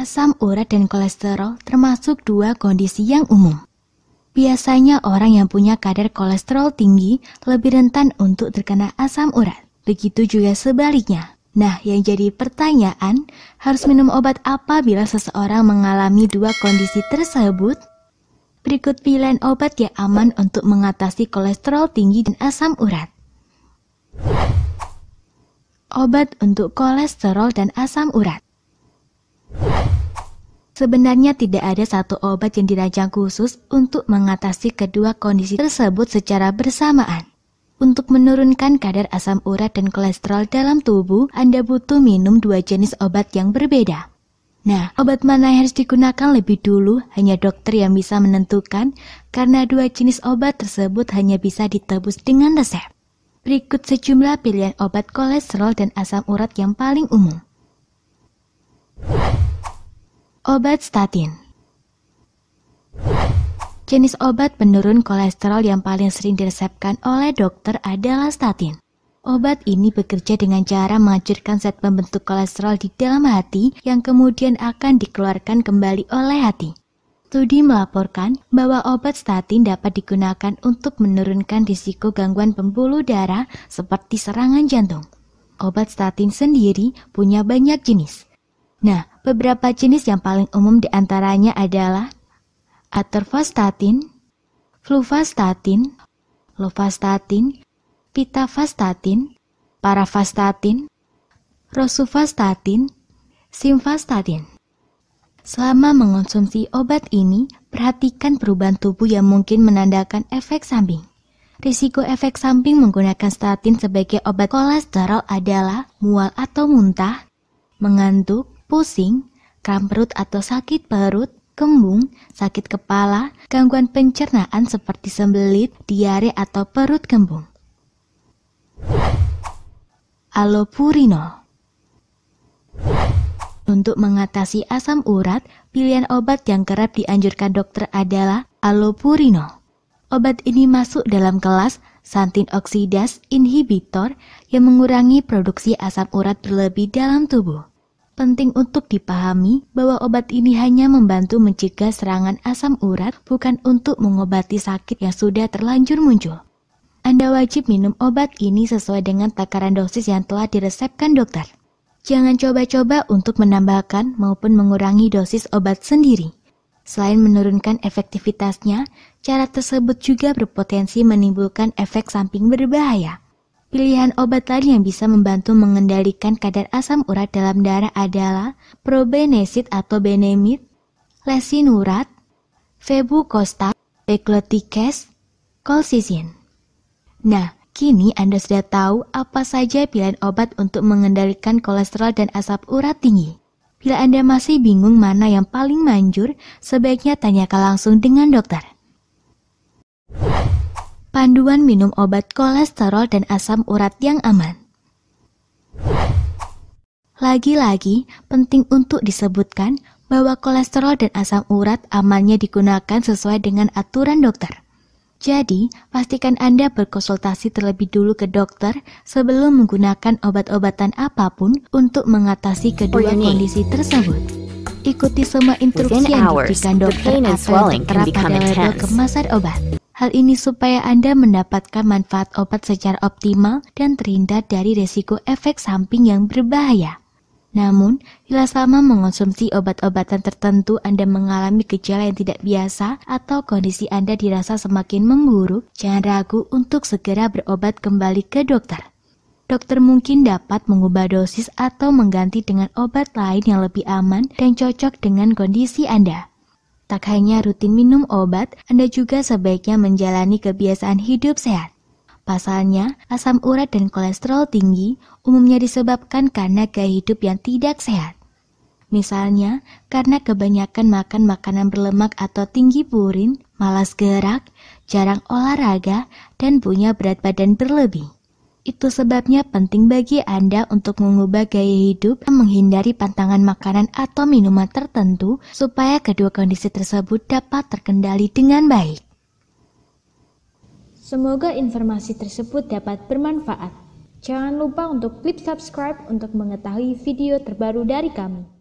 Asam urat dan kolesterol termasuk dua kondisi yang umum. Biasanya orang yang punya kadar kolesterol tinggi lebih rentan untuk terkena asam urat. Begitu juga sebaliknya. Nah, yang jadi pertanyaan, harus minum obat apa bila seseorang mengalami dua kondisi tersebut? Berikut pilihan obat yang aman untuk mengatasi kolesterol tinggi dan asam urat. Obat untuk kolesterol dan asam urat. Sebenarnya tidak ada satu obat yang dirancang khusus untuk mengatasi kedua kondisi tersebut secara bersamaan. Untuk menurunkan kadar asam urat dan kolesterol dalam tubuh, Anda butuh minum dua jenis obat yang berbeda. Nah, obat mana yang harus digunakan lebih dulu hanya dokter yang bisa menentukan karena dua jenis obat tersebut hanya bisa ditebus dengan resep. Berikut sejumlah pilihan obat kolesterol dan asam urat yang paling umum. Obat statin Jenis obat penurun kolesterol yang paling sering diresepkan oleh dokter adalah statin. Obat ini bekerja dengan cara menghancurkan zat pembentuk kolesterol di dalam hati yang kemudian akan dikeluarkan kembali oleh hati. Studi melaporkan bahwa obat statin dapat digunakan untuk menurunkan risiko gangguan pembuluh darah seperti serangan jantung. Obat statin sendiri punya banyak jenis Nah, beberapa jenis yang paling umum diantaranya adalah atorvastatin, fluvastatin, lovastatin, pitavastatin, paravastatin, rosuvastatin, simvastatin. Selama mengonsumsi obat ini, perhatikan perubahan tubuh yang mungkin menandakan efek samping. Risiko efek samping menggunakan statin sebagai obat kolesterol adalah mual atau muntah, mengantuk, pusing, kram perut atau sakit perut, kembung, sakit kepala, gangguan pencernaan seperti sembelit, diare atau perut kembung. Allopurinol Untuk mengatasi asam urat, pilihan obat yang kerap dianjurkan dokter adalah allopurinol. Obat ini masuk dalam kelas santin oksidas inhibitor yang mengurangi produksi asam urat berlebih dalam tubuh. Penting untuk dipahami bahwa obat ini hanya membantu mencegah serangan asam urat, bukan untuk mengobati sakit yang sudah terlanjur muncul. Anda wajib minum obat ini sesuai dengan takaran dosis yang telah diresepkan dokter. Jangan coba-coba untuk menambahkan maupun mengurangi dosis obat sendiri. Selain menurunkan efektivitasnya, cara tersebut juga berpotensi menimbulkan efek samping berbahaya Pilihan obat lain yang bisa membantu mengendalikan kadar asam urat dalam darah adalah probenesid atau benemid, lesinurat, febukostat, peklotikes, kolsizin. Nah, kini Anda sudah tahu apa saja pilihan obat untuk mengendalikan kolesterol dan asap urat tinggi. Bila Anda masih bingung mana yang paling manjur, sebaiknya tanyakan langsung dengan dokter. Panduan minum obat kolesterol dan asam urat yang aman. Lagi-lagi, penting untuk disebutkan bahwa kolesterol dan asam urat amannya digunakan sesuai dengan aturan dokter. Jadi, pastikan Anda berkonsultasi terlebih dulu ke dokter sebelum menggunakan obat-obatan apapun untuk mengatasi kedua kondisi tersebut. Ikuti semua instruksi yang diberikan dokter atau terapi pada kemasan obat. Hal ini supaya Anda mendapatkan manfaat obat secara optimal dan terhindar dari resiko efek samping yang berbahaya. Namun, bila selama mengonsumsi obat-obatan tertentu Anda mengalami gejala yang tidak biasa atau kondisi Anda dirasa semakin memburuk, jangan ragu untuk segera berobat kembali ke dokter. Dokter mungkin dapat mengubah dosis atau mengganti dengan obat lain yang lebih aman dan cocok dengan kondisi Anda. Tak hanya rutin minum obat, Anda juga sebaiknya menjalani kebiasaan hidup sehat. Pasalnya, asam urat dan kolesterol tinggi umumnya disebabkan karena gaya hidup yang tidak sehat. Misalnya, karena kebanyakan makan makanan berlemak atau tinggi purin, malas gerak, jarang olahraga, dan punya berat badan berlebih. Itu sebabnya penting bagi Anda untuk mengubah gaya hidup dan menghindari pantangan makanan atau minuman tertentu supaya kedua kondisi tersebut dapat terkendali dengan baik. Semoga informasi tersebut dapat bermanfaat. Jangan lupa untuk klik subscribe untuk mengetahui video terbaru dari kami.